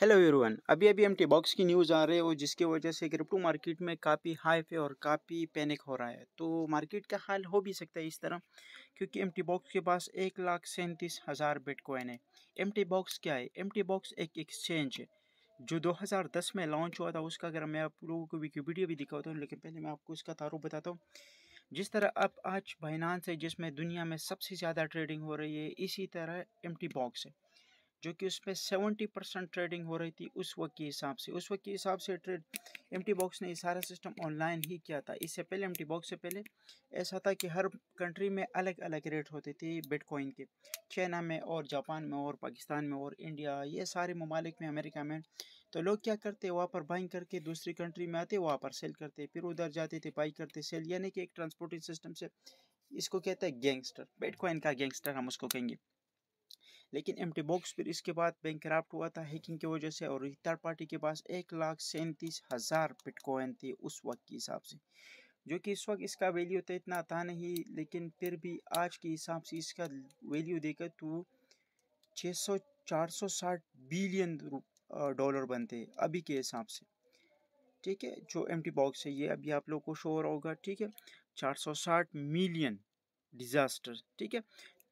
Hello everyone अभी अभी M T Gox की न्यूज़ आ रही है और जिसकी वजह से क्रिप्टो मार्केट में काफ़ी हाई पे और काफ़ी पैनिक हो रहा है तो मार्केट का हाल हो भी सकता है इस तरह क्योंकि एम टी बॉक्स के पास एक लाख सैंतीस हज़ार बिटकॉइन है एम टी बॉक्स क्या है एम टी बॉक्स एक एक्सचेंज है जो 2010 में लॉन्च हुआ था उसका अगर मैं आप लोगों को वीडियो भी दिखाता हूँ लेकिन पहले मैं आपको इसका तारुफ बताता हूँ जिस तरह अब आज बाइनांस है जिसमें दुनिया में सबसे ज़्यादा ट्रेडिंग हो रही है इसी तरह एम टी बॉक्स है जो कि उसमें सेवेंटी परसेंट ट्रेडिंग हो रही थी उस वक्त के हिसाब से उस वक्त के हिसाब से ट्रेड एम बॉक्स ने ये सारा सिस्टम ऑनलाइन ही किया था इससे पहले एम बॉक्स से पहले ऐसा था कि हर कंट्री में अलग अलग रेट होते थे बिटकॉइन के चाइना में और जापान में और पाकिस्तान में और इंडिया ये सारे ममालिक में अमेरिका में तो लोग क्या करते वहाँ पर बाइंग करके दूसरी कंट्री में आते वहाँ पर सेल करते फिर उधर जाते थे बाई करते सेल यानी कि एक ट्रांसपोर्टिंग सिस्टम से इसको कहते हैं गैंगस्टर बिटकॉइन का गैंगस्टर हम उसको कहेंगे लेकिन एम बॉक्स फिर इसके बाद बैंक कराप्ट हुआ था हैकिंग की वजह से और थर्ड पार्टी के पास एक लाख सैंतीस हज़ार पिटकॉइन थी उस वक्त के हिसाब से जो कि इस वक्त इसका वैल्यू तो इतना था नहीं लेकिन फिर भी आज के हिसाब से इसका वैल्यू देकर तो छः सौ चार सौ साठ बिलियन डॉलर बनते अभी के हिसाब से ठीक है जो एम बॉक्स है ये अभी आप लोग को शोर होगा ठीक है 460 मिलियन डिज़ास्टर ठीक है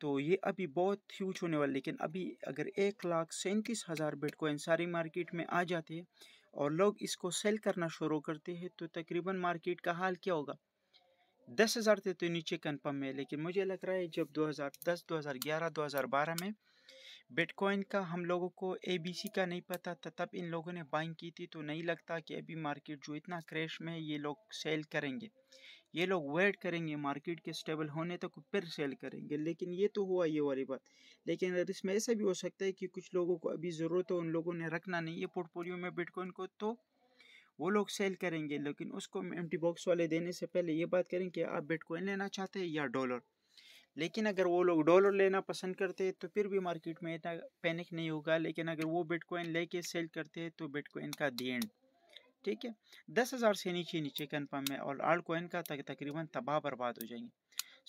तो ये अभी बहुत ह्यूज होने वाला लेकिन अभी अगर एक लाख सैंतीस हज़ार बिटकॉइन सारी मार्केट में आ जाते हैं और लोग इसको सेल करना शुरू करते हैं तो तकरीबन मार्केट का हाल क्या होगा दस हज़ार थे तो नीचे कन्फर्म है लेकिन मुझे लग रहा है जब 2010, 2011, 2012 में बिटकॉइन का हम लोगों को एबीसी का नहीं पता था तब इन लोगों ने बाइंग की थी तो नहीं लगता कि अभी मार्केट जो इतना क्रैश में है ये लोग सेल करेंगे ये लोग वेट करेंगे मार्केट के स्टेबल होने तक तो फिर सेल करेंगे लेकिन ये तो हुआ ये वाली बात लेकिन अगर इसमें ऐसा भी हो सकता है कि कुछ लोगों को अभी ज़रूरत हो उन लोगों ने रखना नहीं है पोर्टफोलियो में बिटकॉइन को तो वो लोग सेल करेंगे लेकिन उसको एम बॉक्स वाले देने से पहले ये बात करें कि आप बिटकॉइन लेना चाहते हैं या डॉलर लेकिन अगर वो लोग डॉलर लेना पसंद करते हैं तो फिर भी मार्केट में इतना पैनिक नहीं होगा लेकिन अगर वो बिटकॉइन लेके सेल करते हैं तो बिटकॉइन का दी एंड ठीक है दस हज़ार से नीचे नीचे कन्फर्म है और आल्ट कोइन का तक तकरीबन तबाह बर्बाद हो जाएंगे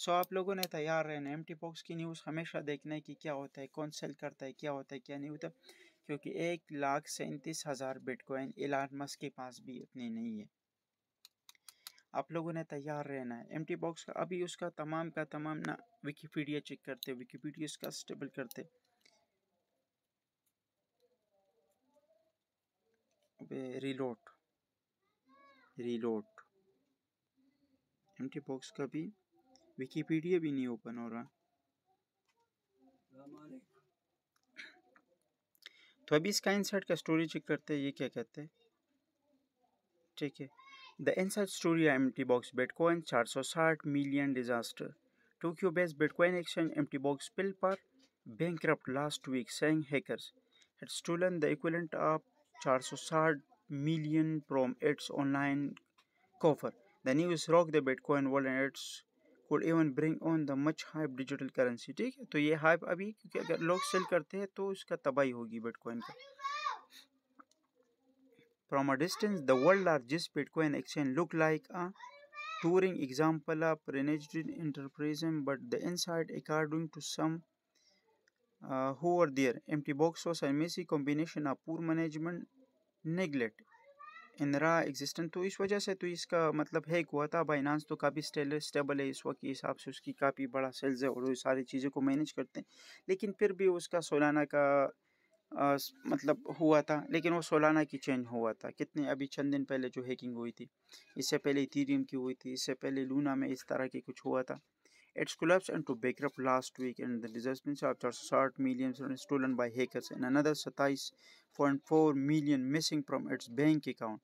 सो आप लोगों ने तैयार रहना एम टी बॉक्स की न्यूज़ हमेशा देखना है कि क्या होता है कौन सेल करता है क्या होता है क्या नहीं होता क्योंकि एक लाख सैंतीस हज़ार बिटकॉइन एलान मस्क के पास भी इतनी नहीं है आप लोगों ने तैयार रहना है एम टी बॉक्स का अभी उसका तमाम का तमाम ना विकीपीडिया चेक करते विकीपीडिया उसका स्टेबल करते रिलोट रीलोड एम बॉक्स का भी विकीपीडिया भी नहीं ओपन हो रहा तो अभी इसका इनसाइड का स्टोरी चेक करते हैं ये क्या कहते हैं ठीक है the inside story M T Gox bitcoin चार सौ साठ million disaster Tokyo based bitcoin exchange M T Gox filed for bankrupt last week saying hackers had equivalent of चार सौ साठ million from its online coffer. The news rocked the Bitcoin world and its could even bring on the much hype digital currency. ठीक है तो ये hype अभी क्योंकि अगर लोग सेल करते हैं तो उसका तबाही होगी बिटकॉइन का From a distance, the world largest Bitcoin exchange looked like a touring example of renegade enterprise, but the inside, according to some uh, who were there, empty boxes and messy combination of poor management neglect इंदिरा existent तो इस वजह से तो इसका मतलब hack हुआ था बाइनांस तो काफ़ी स्टेबल है इस वक्त के हिसाब से उसकी काफ़ी बड़ा सेल्स है और वो सारी चीज़ों को मैनेज करते हैं लेकिन फिर भी उसका सोलाना का आ, मतलब हुआ था लेकिन वो सोलाना की चेंज हुआ था कितने अभी चंद दिन पहले जो हैकिंग हुई थी इससे पहले थीरियम की हुई थी इससे पहले लूना में इस तरह की कुछ हुआ था It's collapsed into bankrupt last week and the disbursements after short millions were stolen by hackers and another 27.4 million missing from its bank account.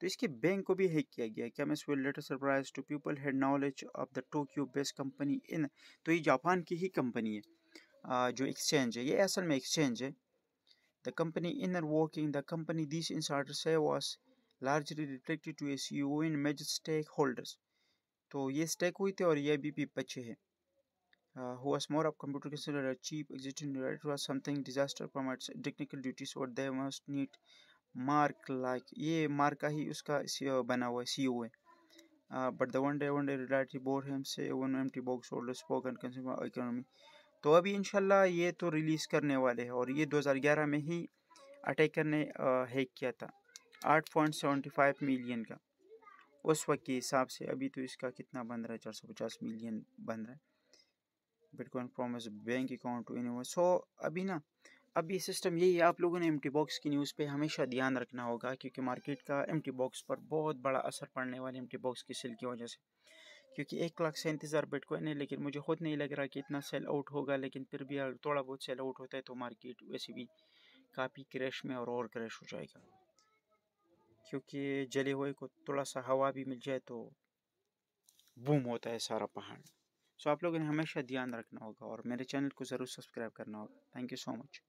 तो इसके बैंक को भी हैक किया गया क्या मैं इसको later surprise to people had knowledge of the Tokyo based company इन तो ये जापान की ही कंपनी है जो एक्सचेंज है ये असल में एक्सचेंज है the company inner working the company this in सार्टर से was largely reflected to S U in मेज स्टेक होल्डर्स तो ये स्टैक हुई थी और ये अभी भी बचे हैं who was more of computer chief executive something disaster technical duties और they must need mark like ये मार्क का ही उसका e बना हुआ है सी ओ e है but the one day one day reality bore hem say one M T box spoken consumer economy तो अभी इनशाला ये तो रिलीज़ करने वाले हैं और ये दो हज़ार ग्यारह में ही अटैकर ने हैक किया था आठ पॉइंट सेवेंटी फाइव मिलियन का उस वक्त के हिसाब से अभी तो इसका कितना बन रहा है चार सौ पचास मिलियन बन रहा है bitcoin promise bank account to सो अभी ना अभी सिस्टम यही है आप लोगों ने एम बॉक्स की न्यूज़ पे हमेशा ध्यान रखना होगा क्योंकि मार्केट का एम बॉक्स पर बहुत बड़ा असर पड़ने वाला एम बॉक्स की सेल की वजह से क्योंकि एक लाख सैंतीस हज़ार बिटकॉइन है लेकिन मुझे खुद नहीं लग रहा कि इतना सेल आउट होगा लेकिन फिर भी थोड़ा बहुत सेल आउट होता है तो मार्केट वैसे भी काफ़ी क्रैश में और और क्रैश हो जाएगा क्योंकि जले हुए को थोड़ा सा हवा भी मिल जाए तो बूम होता है सारा पहाड़ सो आप लोगों ने हमेशा ध्यान रखना होगा और मेरे चैनल को ज़रूर सब्सक्राइब करना होगा थैंक यू सो मच